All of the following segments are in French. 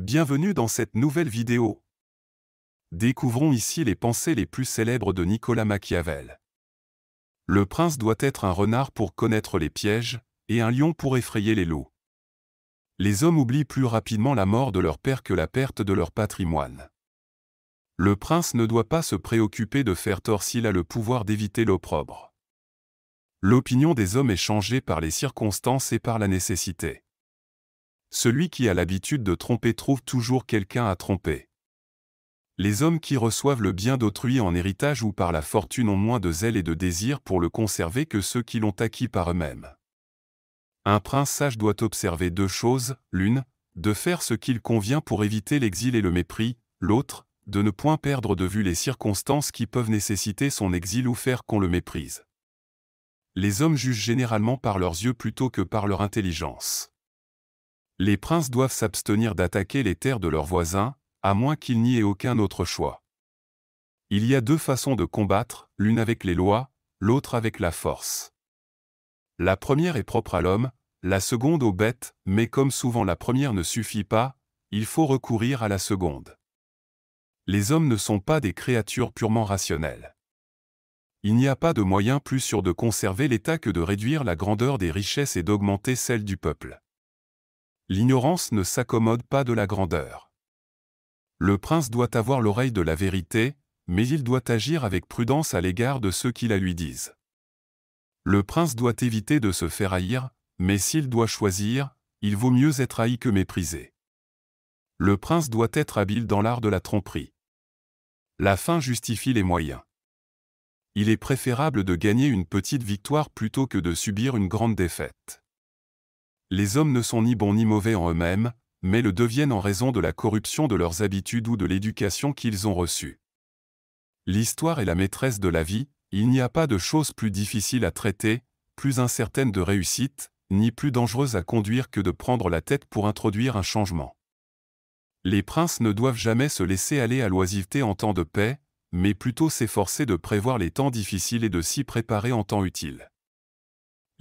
Bienvenue dans cette nouvelle vidéo. Découvrons ici les pensées les plus célèbres de Nicolas Machiavel. Le prince doit être un renard pour connaître les pièges, et un lion pour effrayer les loups. Les hommes oublient plus rapidement la mort de leur père que la perte de leur patrimoine. Le prince ne doit pas se préoccuper de faire tort s'il a le pouvoir d'éviter l'opprobre. L'opinion des hommes est changée par les circonstances et par la nécessité. Celui qui a l'habitude de tromper trouve toujours quelqu'un à tromper. Les hommes qui reçoivent le bien d'autrui en héritage ou par la fortune ont moins de zèle et de désir pour le conserver que ceux qui l'ont acquis par eux-mêmes. Un prince sage doit observer deux choses, l'une, de faire ce qu'il convient pour éviter l'exil et le mépris, l'autre, de ne point perdre de vue les circonstances qui peuvent nécessiter son exil ou faire qu'on le méprise. Les hommes jugent généralement par leurs yeux plutôt que par leur intelligence. Les princes doivent s'abstenir d'attaquer les terres de leurs voisins, à moins qu'il n'y ait aucun autre choix. Il y a deux façons de combattre, l'une avec les lois, l'autre avec la force. La première est propre à l'homme, la seconde aux bêtes, mais comme souvent la première ne suffit pas, il faut recourir à la seconde. Les hommes ne sont pas des créatures purement rationnelles. Il n'y a pas de moyen plus sûr de conserver l'État que de réduire la grandeur des richesses et d'augmenter celle du peuple. L'ignorance ne s'accommode pas de la grandeur. Le prince doit avoir l'oreille de la vérité, mais il doit agir avec prudence à l'égard de ceux qui la lui disent. Le prince doit éviter de se faire haïr, mais s'il doit choisir, il vaut mieux être haï que méprisé. Le prince doit être habile dans l'art de la tromperie. La fin justifie les moyens. Il est préférable de gagner une petite victoire plutôt que de subir une grande défaite les hommes ne sont ni bons ni mauvais en eux-mêmes, mais le deviennent en raison de la corruption de leurs habitudes ou de l'éducation qu'ils ont reçue. L'histoire est la maîtresse de la vie, il n'y a pas de chose plus difficile à traiter, plus incertaine de réussite, ni plus dangereuse à conduire que de prendre la tête pour introduire un changement. Les princes ne doivent jamais se laisser aller à l'oisiveté en temps de paix, mais plutôt s'efforcer de prévoir les temps difficiles et de s'y préparer en temps utile.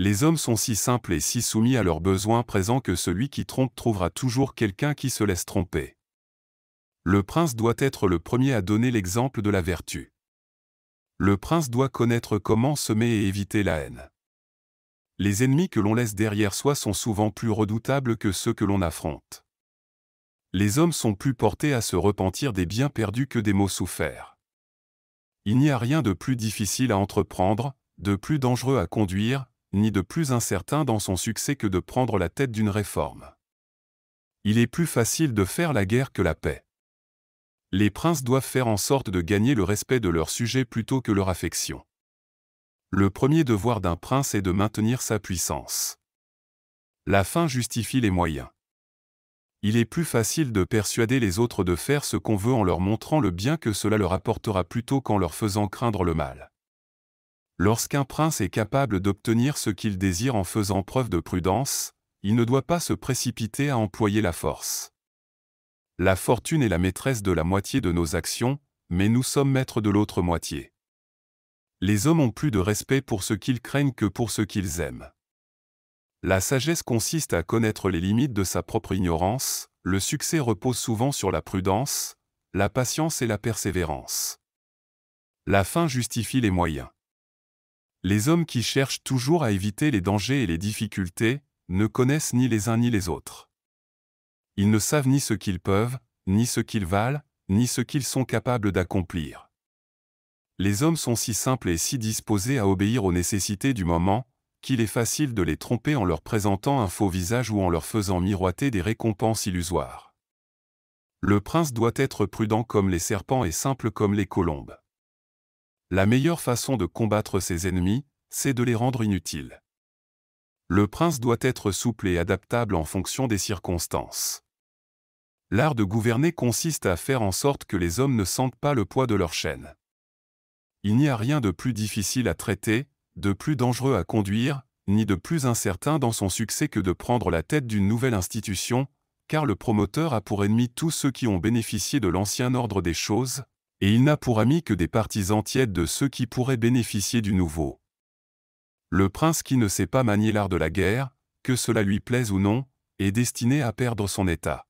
Les hommes sont si simples et si soumis à leurs besoins présents que celui qui trompe trouvera toujours quelqu'un qui se laisse tromper. Le prince doit être le premier à donner l'exemple de la vertu. Le prince doit connaître comment semer et éviter la haine. Les ennemis que l'on laisse derrière soi sont souvent plus redoutables que ceux que l'on affronte. Les hommes sont plus portés à se repentir des biens perdus que des maux soufferts. Il n'y a rien de plus difficile à entreprendre, de plus dangereux à conduire, ni de plus incertain dans son succès que de prendre la tête d'une réforme. Il est plus facile de faire la guerre que la paix. Les princes doivent faire en sorte de gagner le respect de leurs sujets plutôt que leur affection. Le premier devoir d'un prince est de maintenir sa puissance. La fin justifie les moyens. Il est plus facile de persuader les autres de faire ce qu'on veut en leur montrant le bien que cela leur apportera plutôt qu'en leur faisant craindre le mal. Lorsqu'un prince est capable d'obtenir ce qu'il désire en faisant preuve de prudence, il ne doit pas se précipiter à employer la force. La fortune est la maîtresse de la moitié de nos actions, mais nous sommes maîtres de l'autre moitié. Les hommes ont plus de respect pour ce qu'ils craignent que pour ce qu'ils aiment. La sagesse consiste à connaître les limites de sa propre ignorance, le succès repose souvent sur la prudence, la patience et la persévérance. La fin justifie les moyens. Les hommes qui cherchent toujours à éviter les dangers et les difficultés ne connaissent ni les uns ni les autres. Ils ne savent ni ce qu'ils peuvent, ni ce qu'ils valent, ni ce qu'ils sont capables d'accomplir. Les hommes sont si simples et si disposés à obéir aux nécessités du moment, qu'il est facile de les tromper en leur présentant un faux visage ou en leur faisant miroiter des récompenses illusoires. Le prince doit être prudent comme les serpents et simple comme les colombes. La meilleure façon de combattre ses ennemis, c'est de les rendre inutiles. Le prince doit être souple et adaptable en fonction des circonstances. L'art de gouverner consiste à faire en sorte que les hommes ne sentent pas le poids de leur chaîne. Il n'y a rien de plus difficile à traiter, de plus dangereux à conduire, ni de plus incertain dans son succès que de prendre la tête d'une nouvelle institution, car le promoteur a pour ennemi tous ceux qui ont bénéficié de l'ancien ordre des choses, et il n'a pour amis que des partisans tièdes de ceux qui pourraient bénéficier du nouveau. Le prince qui ne sait pas manier l'art de la guerre, que cela lui plaise ou non, est destiné à perdre son état.